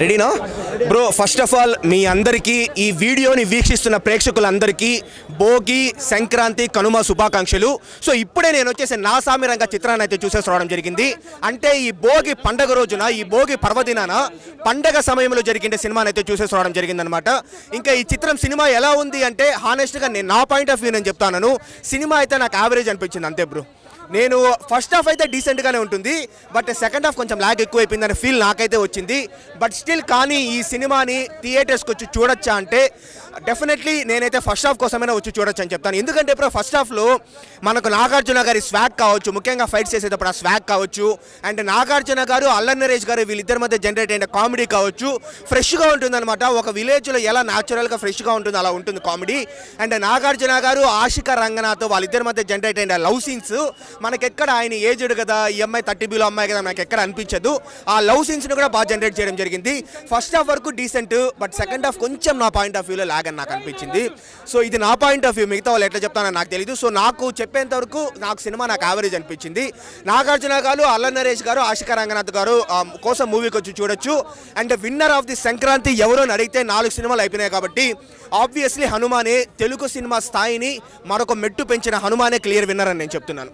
రెడీనా bro first of all మీ అందరికీ ఈ వీడియోని వీక్షిస్తున్న ప్రేక్షకులందరికీ భోగి సంక్రాంతి కనుమ శుభాకాంక్షలు సో ఇప్పుడే నేను వచ్చేసి నా రంగ చిత్రాన్ని అయితే చూసేసి రావడం జరిగింది అంటే ఈ భోగి పండగ రోజున ఈ భోగి పర్వదినాన పండగ సమయంలో జరిగిన సినిమాని అయితే చూసేసి రావడం జరిగిందనమాట ఇంకా ఈ చిత్రం సినిమా ఎలా ఉంది అంటే హానెస్ట్గా నేను నా పాయింట్ ఆఫ్ వ్యూ నేను చెప్తాను సినిమా అయితే నాకు యావరేజ్ అనిపించింది అంతే బ్రో నేను ఫస్ట్ హాఫ్ అయితే డీసెంట్గానే ఉంటుంది బట్ సెకండ్ హాఫ్ కొంచెం ల్యాక్ ఎక్కువ అయిపోయిందనే ఫీల్ నాకైతే వచ్చింది బట్ స్టిల్ కానీ ఈ సినిమాని థియేటర్స్కి వచ్చి చూడొచ్చా అంటే డెఫినెట్లీ నేనైతే ఫస్ట్ హాఫ్ కోసమైనా వచ్చి చూడొచ్చు అని చెప్తాను ఎందుకంటే ఇప్పుడు ఫస్ట్ హాఫ్లో మనకు నాగార్జున గారి స్వాగ్ కావచ్చు ముఖ్యంగా ఫైట్ చేసేటప్పుడు ఆ స్వాగ్ కావచ్చు అండ్ నాగార్జున గారు అల్లర్ నరేష్ గారు వీళ్ళిద్దరి మధ్య జనరేట్ అయిన కామెడీ కావచ్చు ఫ్రెష్గా ఉంటుందన్నమాట ఒక విలేజ్లో ఎలా న్యాచురల్గా ఫ్రెష్గా ఉంటుందో అలా ఉంటుంది కామెడీ అండ్ నాగార్జున గారు ఆశిక రంగనాథ్ వాళ్ళిద్దరి మధ్య జనరేట్ అయిన లవ్ సీన్స్ మనకెక్కడ ఆయన ఏజ్డ్ కదా ఈ అమ్మాయి థర్టీ బిలో అమ్మాయి కదా మనకి ఎక్కడ అనిపించదు ఆ లవ్ సీన్స్ను కూడా బాగా జనరేట్ చేయడం జరిగింది ఫస్ట్ హాఫ్ వరకు డీసెంట్ బట్ సెకండ్ హాఫ్ కొంచెం నా పాయింట్ ఆఫ్ వ్యూలో లాగ్ ఫ్లాగ్ అని నాకు అనిపించింది సో ఇది నా పాయింట్ ఆఫ్ వ్యూ మిగతా వాళ్ళు ఎట్లా చెప్తానో నాకు తెలియదు సో నాకు చెప్పేంత వరకు నాకు సినిమా నాకు యావరేజ్ అనిపించింది నాగార్జున గారు అల్ల నరేష్ గారు ఆశిక రంగనాథ్ గారు కోసం మూవీకి వచ్చి చూడొచ్చు and winner of the Sankranti ఎవరో అడిగితే నాలుగు సినిమాలు అయిపోయినాయి కాబట్టి ఆబ్వియస్లీ హనుమానే తెలుగు సినిమా స్థాయిని మరొక మెట్టు పెంచిన హనుమానే క్లియర్ విన్నర్ అని నేను చెప్తున్నాను